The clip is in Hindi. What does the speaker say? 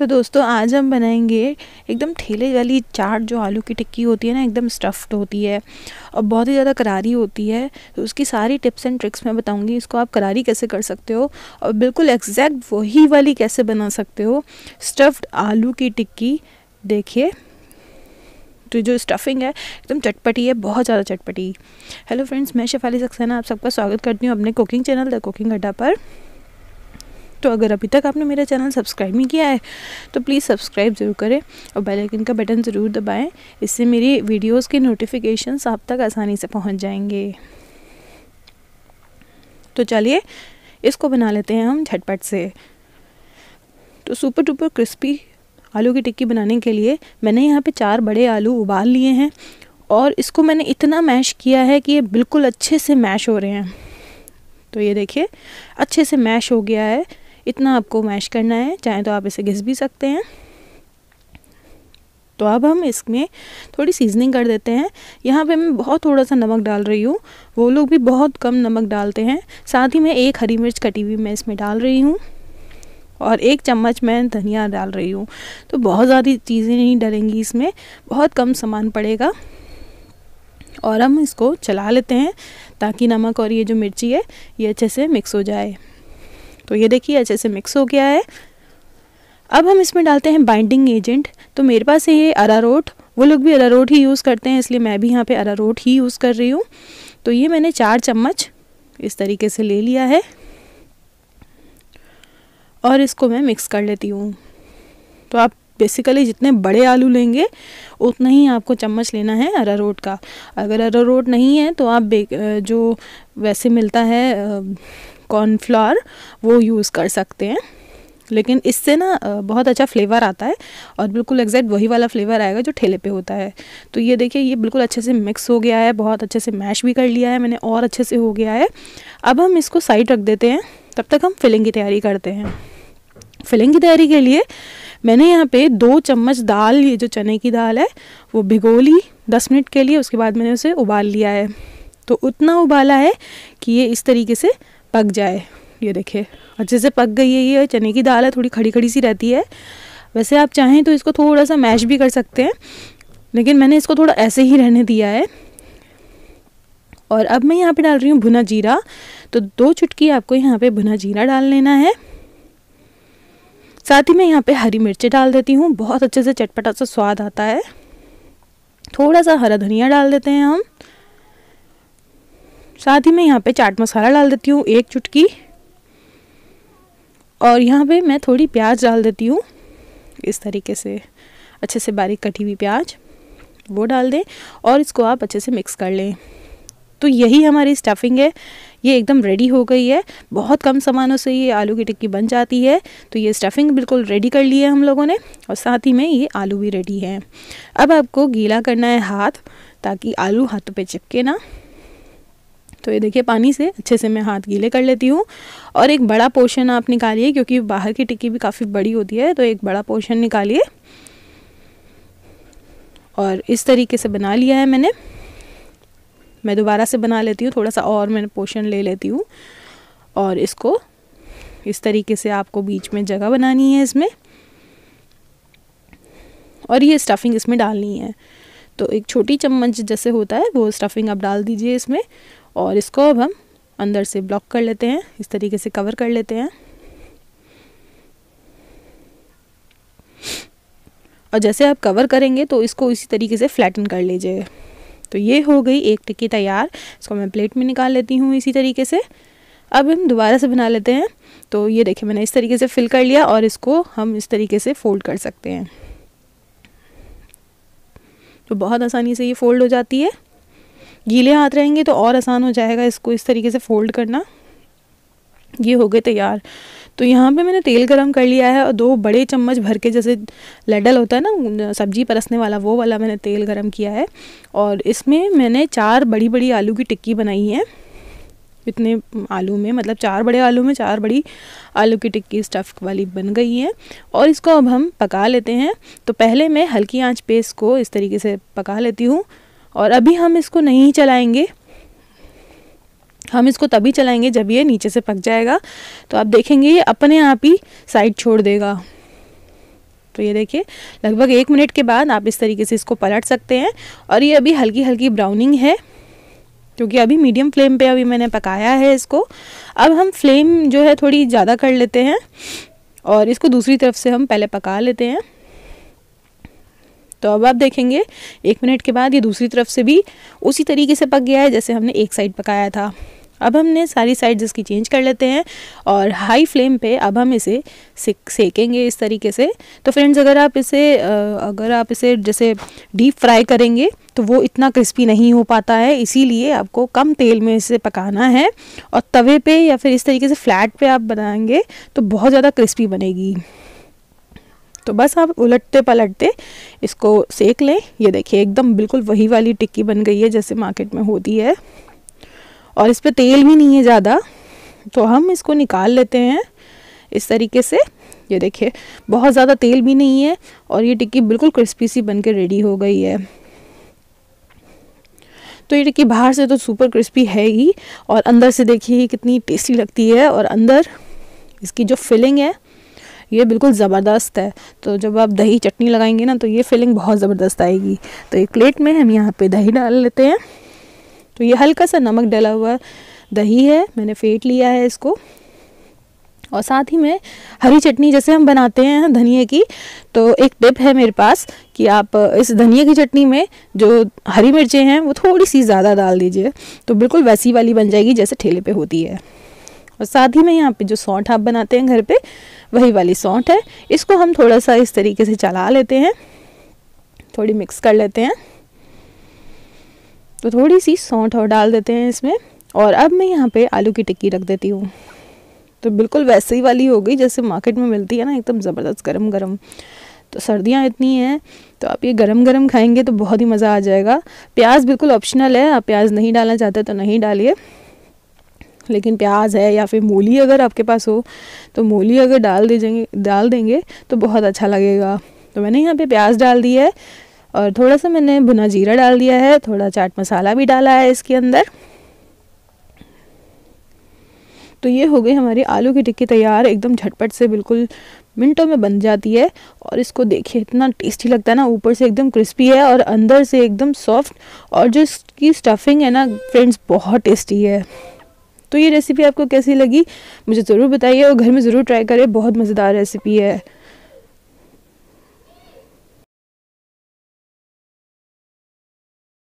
तो दोस्तों आज हम बनाएंगे एकदम ठेले वाली चाट जो आलू की टिक्की होती है ना एकदम स्टफ्ड होती है और बहुत ही ज़्यादा करारी होती है तो उसकी सारी टिप्स एंड ट्रिक्स मैं बताऊंगी इसको आप करारी कैसे कर सकते हो और बिल्कुल एग्जैक्ट वही वाली कैसे बना सकते हो स्टफ्ड आलू की टिक्की देखिए तो जो स्टफिंग है एकदम चटपटी है बहुत ज़्यादा चटपटी हेलो फ्रेंड्स मैं शेफाली सक्सेना आप सबका स्वागत करती हूँ अपने कुकिंग चैनल द कुकिंग अड्डा पर तो अगर अभी तक आपने मेरा चैनल सब्सक्राइब नहीं किया है तो प्लीज़ सब्सक्राइब ज़रूर करें और बेल आइकन का बटन ज़रूर दबाएं इससे मेरी वीडियोस के नोटिफिकेशन आप तक आसानी से पहुंच जाएंगे तो चलिए इसको बना लेते हैं हम झटपट से तो सुपर डुपर क्रिस्पी आलू की टिक्की बनाने के लिए मैंने यहाँ पे चार बड़े आलू उबाल लिए हैं और इसको मैंने इतना मैश किया है कि ये बिल्कुल अच्छे से मैश हो रहे हैं तो ये देखिए अच्छे से मैश हो गया है इतना आपको मैश करना है चाहे तो आप इसे घिस भी सकते हैं तो अब हम इसमें थोड़ी सीजनिंग कर देते हैं यहाँ पे मैं बहुत थोड़ा सा नमक डाल रही हूँ वो लोग भी बहुत कम नमक डालते हैं साथ ही मैं एक हरी मिर्च कटी हुई मैं इसमें डाल रही हूँ और एक चम्मच मैं धनिया डाल रही हूँ तो बहुत ज़्यादा चीज़ें नहीं डलेंगी इसमें बहुत कम सामान पड़ेगा और हम इसको चला लेते हैं ताकि नमक और ये जो मिर्ची है ये अच्छे से मिक्स हो जाए तो ये देखिए अच्छे से मिक्स हो गया है अब हम इसमें डालते हैं बाइंडिंग एजेंट तो मेरे पास है ये अरारोट वो लोग भी अरारोट ही यूज़ करते हैं इसलिए मैं भी यहाँ पे अरारोट ही यूज़ कर रही हूँ तो ये मैंने चार चम्मच इस तरीके से ले लिया है और इसको मैं मिक्स कर लेती हूँ तो आप बेसिकली जितने बड़े आलू लेंगे उतना ही आपको चम्मच लेना है अरारोट का अगर अरारोट नहीं है तो आप जो वैसे मिलता है कॉर्नफ्लावर वो यूज़ कर सकते हैं लेकिन इससे ना बहुत अच्छा फ्लेवर आता है और बिल्कुल एग्जैक्ट वही वाला फ्लेवर आएगा जो ठेले पे होता है तो ये देखिए ये बिल्कुल अच्छे से मिक्स हो गया है बहुत अच्छे से मैश भी कर लिया है मैंने और अच्छे से हो गया है अब हम इसको साइड रख देते हैं तब तक हम फिलिंग की तैयारी करते हैं फिलिंग की तैयारी के लिए मैंने यहाँ पर दो चम्मच दाल ये जो चने की दाल है वो भिगो ली दस मिनट के लिए उसके बाद मैंने उसे उबाल लिया है तो उतना उबाला है कि ये इस तरीके से पक जाए ये देखिए अच्छे से पक गई है ये चने की दाल है थोड़ी खड़ी खड़ी सी रहती है वैसे आप चाहें तो इसको थोड़ा सा मैश भी कर सकते हैं लेकिन मैंने इसको थोड़ा ऐसे ही रहने दिया है और अब मैं यहाँ पे डाल रही हूँ भुना जीरा तो दो चुटकी आपको यहाँ पे भुना जीरा डाल लेना है साथ ही मैं यहाँ पे हरी मिर्चें डाल देती हूँ बहुत अच्छे से चटपटा सा स्वाद आता है थोड़ा सा हरा धनिया डाल देते हैं हम साथ ही मैं यहाँ पे चाट मसाला डाल देती हूँ एक चुटकी और यहाँ पे मैं थोड़ी प्याज डाल देती हूँ इस तरीके से अच्छे से बारीक कटी हुई प्याज वो डाल दें और इसको आप अच्छे से मिक्स कर लें तो यही हमारी स्टफिंग है ये एकदम रेडी हो गई है बहुत कम सामानों से ये आलू की टिक्की बन जाती है तो ये स्टफिंग बिल्कुल रेडी कर ली है हम लोगों ने और साथ ही में ये आलू भी रेडी है अब आपको गीला करना है हाथ ताकि आलू हाथों पे चिपके ना तो ये देखिए पानी से अच्छे से मैं हाथ गीले कर लेती हूँ और एक बड़ा पोर्शन आप निकालिए क्योंकि बाहर की टिक्की भी काफ़ी बड़ी होती है तो एक बड़ा पोर्शन निकालिए और इस तरीके से बना लिया है मैंने मैं दोबारा से बना लेती हूँ थोड़ा सा और मैं पोर्शन ले लेती हूँ और इसको इस तरीके से आपको बीच में जगह बनानी है इसमें और ये स्टफिंग इसमें डालनी है तो एक छोटी चम्मच जैसे होता है वो स्टफिंग आप डाल दीजिए इसमें और इसको अब हम अंदर से ब्लॉक कर लेते हैं इस तरीके से कवर कर लेते हैं और जैसे आप कवर करेंगे तो इसको इसी तरीके से फ्लैटन कर लीजिए तो ये हो गई एक टिक्की तैयार इसको मैं प्लेट में निकाल लेती हूँ इसी तरीके से अब हम दोबारा से बना लेते हैं तो ये देखिए मैंने इस तरीके से फिल कर लिया और इसको हम इस तरीके से फोल्ड कर सकते हैं तो बहुत आसानी से ये फोल्ड हो जाती है गीले हाथ रहेंगे तो और आसान हो जाएगा इसको इस तरीके से फोल्ड करना ये हो गए तैयार तो यहाँ पे मैंने तेल गरम कर लिया है और दो बड़े चम्मच भर के जैसे लडल होता है ना सब्जी परसने वाला वो वाला मैंने तेल गरम किया है और इसमें मैंने चार बड़ी बड़ी आलू की टिक्की बनाई है इतने आलू में मतलब चार बड़े आलू में चार बड़ी आलू की टिक्की स्टफ़ वाली बन गई है और इसको अब हम पका लेते हैं तो पहले मैं हल्की आँच पे इसको इस तरीके से पका लेती हूँ और अभी हम इसको नहीं चलाएंगे हम इसको तभी चलाएंगे जब ये नीचे से पक जाएगा तो आप देखेंगे ये अपने आप ही साइड छोड़ देगा तो ये देखिए लगभग एक मिनट के बाद आप इस तरीके से इसको पलट सकते हैं और ये अभी हल्की हल्की ब्राउनिंग है क्योंकि अभी मीडियम फ्लेम पे अभी मैंने पकाया है इसको अब हम फ्लेम जो है थोड़ी ज़्यादा कर लेते हैं और इसको दूसरी तरफ से हम पहले पका लेते हैं तो अब आप देखेंगे एक मिनट के बाद ये दूसरी तरफ से भी उसी तरीके से पक गया है जैसे हमने एक साइड पकाया था अब हमने सारी साइड इसकी चेंज कर लेते हैं और हाई फ्लेम पे अब हम इसे सेकेंगे इस तरीके से तो फ्रेंड्स अगर आप इसे अगर आप इसे जैसे डीप फ्राई करेंगे तो वो इतना क्रिस्पी नहीं हो पाता है इसीलिए आपको कम तेल में इसे पकाना है और तवे पे या फिर इस तरीके से फ्लैट पे आप बनाएंगे तो बहुत ज़्यादा क्रिस्पी बनेगी तो बस आप उलटते पलटते इसको सेक लें ये देखिए एकदम बिल्कुल वही वाली टिक्की बन गई है जैसे मार्केट में होती है और इस पर तेल भी नहीं है ज़्यादा तो हम इसको निकाल लेते हैं इस तरीके से ये देखिए बहुत ज़्यादा तेल भी नहीं है और ये टिक्की बिल्कुल क्रिस्पी सी बन के रेडी हो गई है तो ये टिक्की बाहर से तो सुपर क्रिस्पी है ही और अंदर से देखिए कितनी टेस्टी लगती है और अंदर इसकी जो फिलिंग है ये बिल्कुल ज़बरदस्त है तो जब आप दही चटनी लगाएंगे ना तो ये फीलिंग बहुत ज़बरदस्त आएगी तो एक प्लेट में हम यहाँ पे दही डाल लेते हैं तो ये हल्का सा नमक डाला हुआ दही है मैंने फेंट लिया है इसको और साथ ही में हरी चटनी जैसे हम बनाते हैं धनिया की तो एक टिप है मेरे पास कि आप इस धनिया की चटनी में जो हरी मिर्चें हैं वो थोड़ी सी ज़्यादा डाल दीजिए तो बिल्कुल वैसी वाली बन जाएगी जैसे ठेले पे होती है और साथ ही में यहाँ पे जो सौंठ आप बनाते हैं घर पे वही वाली सौंठ है इसको हम थोड़ा सा इस तरीके से चला लेते हैं थोड़ी मिक्स कर लेते हैं तो थोड़ी सी सौंठ और डाल देते हैं इसमें और अब मैं यहाँ पे आलू की टिक्की रख देती हूँ तो बिल्कुल वैसे ही वाली हो गई जैसे मार्केट में मिलती है ना एकदम ज़बरदस्त गर्म गर्म तो सर्दियाँ इतनी हैं तो आप ये गरम गरम खाएंगे तो बहुत ही मज़ा आ जाएगा प्याज बिल्कुल ऑप्शनल है आप प्याज नहीं डालना चाहते तो नहीं डालिए लेकिन प्याज है या फिर मूली अगर आपके पास हो तो मूली अगर डाल दीजिए डाल देंगे तो बहुत अच्छा लगेगा तो मैंने यहाँ पे प्याज डाल दी है और थोड़ा सा मैंने भुना जीरा डाल दिया है थोड़ा चाट मसाला भी डाला है इसके अंदर तो ये हो गई हमारी आलू की टिक्की तैयार एकदम झटपट से बिल्कुल मिनटों में बन जाती है और इसको देखिए इतना टेस्टी लगता है ना ऊपर से एकदम क्रिस्पी है और अंदर से एकदम सॉफ्ट और जो इसकी स्टफिंग है ना फ्रेंड्स बहुत टेस्टी है तो ये रेसिपी आपको कैसी लगी मुझे ज़रूर बताइए और घर में ज़रूर ट्राई करें बहुत मज़ेदार रेसिपी है